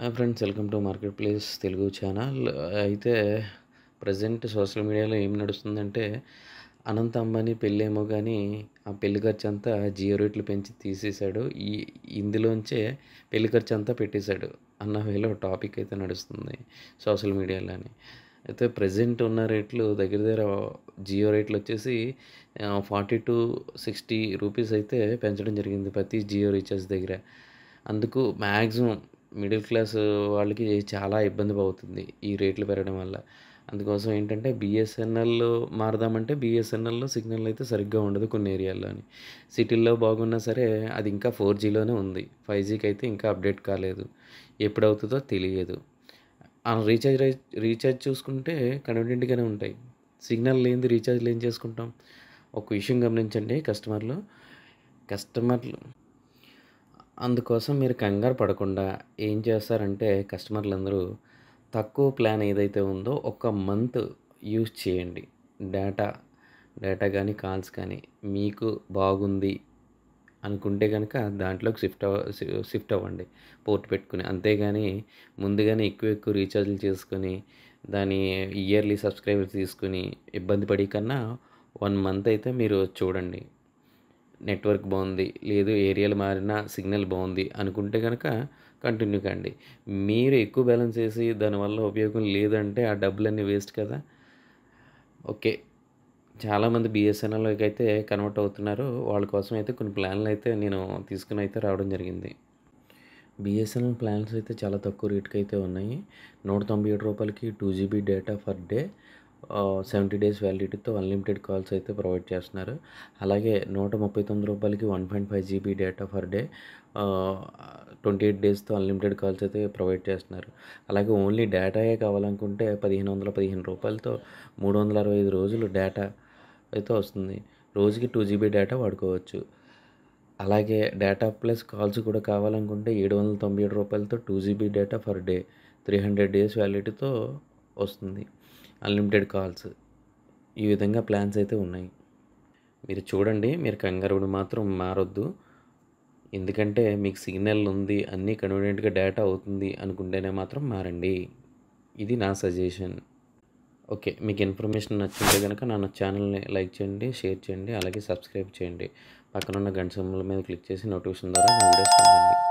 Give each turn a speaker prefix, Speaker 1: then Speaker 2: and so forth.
Speaker 1: hi friends welcome to marketplace Telugu channel అయితే present social మీడియాలో ఏం నడుస్తుందంటే అనంత అంబానీ పెళ్ళేమో కానీ ఆ పెళ్లి ఖర్చు అంతా జియో రేట్లు పెంచి తీసేశాడు ఈ ఇందులోంచే పెళ్లి ఖర్చు అంతా పెట్టేశాడు అన్న వేలో టాపిక్ అయితే నడుస్తుంది సోషల్ అని అయితే ప్రజెంట్ ఉన్న రేట్లు దగ్గర దగ్గర జియో రేట్లు వచ్చేసి ఫార్టీ టు సిక్స్టీ రూపీస్ అయితే పెంచడం జరిగింది ప్రతి జియో రీఛార్జ్ దగ్గర అందుకు మ్యాక్సిమం మిడిల్ క్లాస్ వాళ్ళకి చాలా ఇబ్బంది అవుతుంది ఈ రేట్లు పెరగడం వల్ల అందుకోసం ఏంటంటే బిఎస్ఎన్ఎల్ మారదామంటే బిఎస్ఎన్ఎల్లో సిగ్నల్ అయితే సరిగ్గా ఉండదు కొన్ని ఏరియాల్లోని సిటీల్లో బాగున్నా సరే అది ఇంకా ఫోర్ జీలోనే ఉంది ఫైవ్ జీకి అయితే ఇంకా అప్డేట్ కాలేదు ఎప్పుడు అవుతుందో తెలియదు రీఛార్జ్ రీఛార్జ్ చూసుకుంటే కన్వీనియంట్గానే ఉంటాయి సిగ్నల్ లేనిది రీఛార్జ్ లేని చేసుకుంటాం ఒక విషయం గమనించండి కస్టమర్లు కస్టమర్లు అందుకోసం మీరు కంగారు పడకుండా ఏం చేస్తారంటే కస్టమర్లు అందరూ తక్కువ ప్లాన్ ఏదైతే ఉందో ఒక మంత్ యూజ్ చేయండి డేటా డేటా కానీ కాల్స్ కానీ మీకు బాగుంది అనుకుంటే కనుక దాంట్లోకి షిఫ్ట్ అవ షిఫ్ట్ అవ్వండి పోర్ట్ పెట్టుకుని అంతేగాని ముందుగానే ఎక్కువ ఎక్కువ రీఛార్జ్లు చేసుకొని దాని ఇయర్లీ సబ్స్క్రైబర్స్ తీసుకుని ఇబ్బంది పడి కన్నా వన్ మంత్ అయితే మీరు చూడండి నెట్వర్క్ బాగుంది లేదు ఏరియాలు మారినా సిగ్నల్ బాగుంది అనుకుంటే కనుక కంటిన్యూ కండి మీరు ఎక్కువ బ్యాలెన్స్ వేసి దానివల్ల ఉపయోగం లేదంటే ఆ డబ్బులన్నీ వేస్ట్ కదా ఓకే చాలామంది బిఎస్ఎన్ఎల్కి అయితే కన్వర్ట్ అవుతున్నారు వాళ్ళ కోసం అయితే కొన్ని ప్లాన్లు అయితే నేను తీసుకుని అయితే రావడం జరిగింది బిఎస్ఎన్ఎల్ ప్లాన్స్ అయితే చాలా తక్కువ రేట్కి అయితే ఉన్నాయి నూట తొంభై ఏడు రూపాయలకి two GB data for day seventy days వ్యాలిడిటీతో అన్లిమిటెడ్ కాల్స్ అయితే ప్రొవైడ్ చేస్తున్నారు అలాగే నూట ముప్పై తొమ్మిది రూపాయలకి one point five GB data for day twenty eight డేస్తో అన్లిమిటెడ్ కాల్స్ అయితే ప్రొవైడ్ చేస్తున్నారు అలాగే ఓన్లీ డేటాయే కావాలనుకుంటే పదిహేను వందల పదిహేను రూపాయలతో మూడు వందల అరవై ఐదు రోజులు డేటా అయితే వస్తుంది రోజుకి టూ జీబీ డేటా వాడుకోవచ్చు అలాగే డేటా ప్లస్ కాల్స్ కూడా కావాలనుకుంటే ఏడు వందల తొంభై ఏడు రూపాయలతో two GB data for day three hundred days వ్యాలిడిటీతో వస్తుంది అన్లిమిటెడ్ కాల్స్ ఈ విధంగా ప్లాన్స్ అయితే ఉన్నాయి మీరు చూడండి మీరు కంగారుడు మాత్రం మారొద్దు ఎందుకంటే మీకు సిగ్నల్ ఉంది అన్నీ కన్వీనియంట్గా డేటా అవుతుంది అనుకుంటేనే మాత్రం మారండి ఇది నా సజెషన్ ఓకే మీకు ఇన్ఫర్మేషన్ నచ్చింటే కనుక నా ఛానల్ని లైక్ చేయండి షేర్ చేయండి అలాగే సబ్స్క్రైబ్ చేయండి పక్కనున్న గంట సింబల్ మీద క్లిక్ చేసి నోటిఫికేషన్ ద్వారా మీ వీడియోస్ పొందండి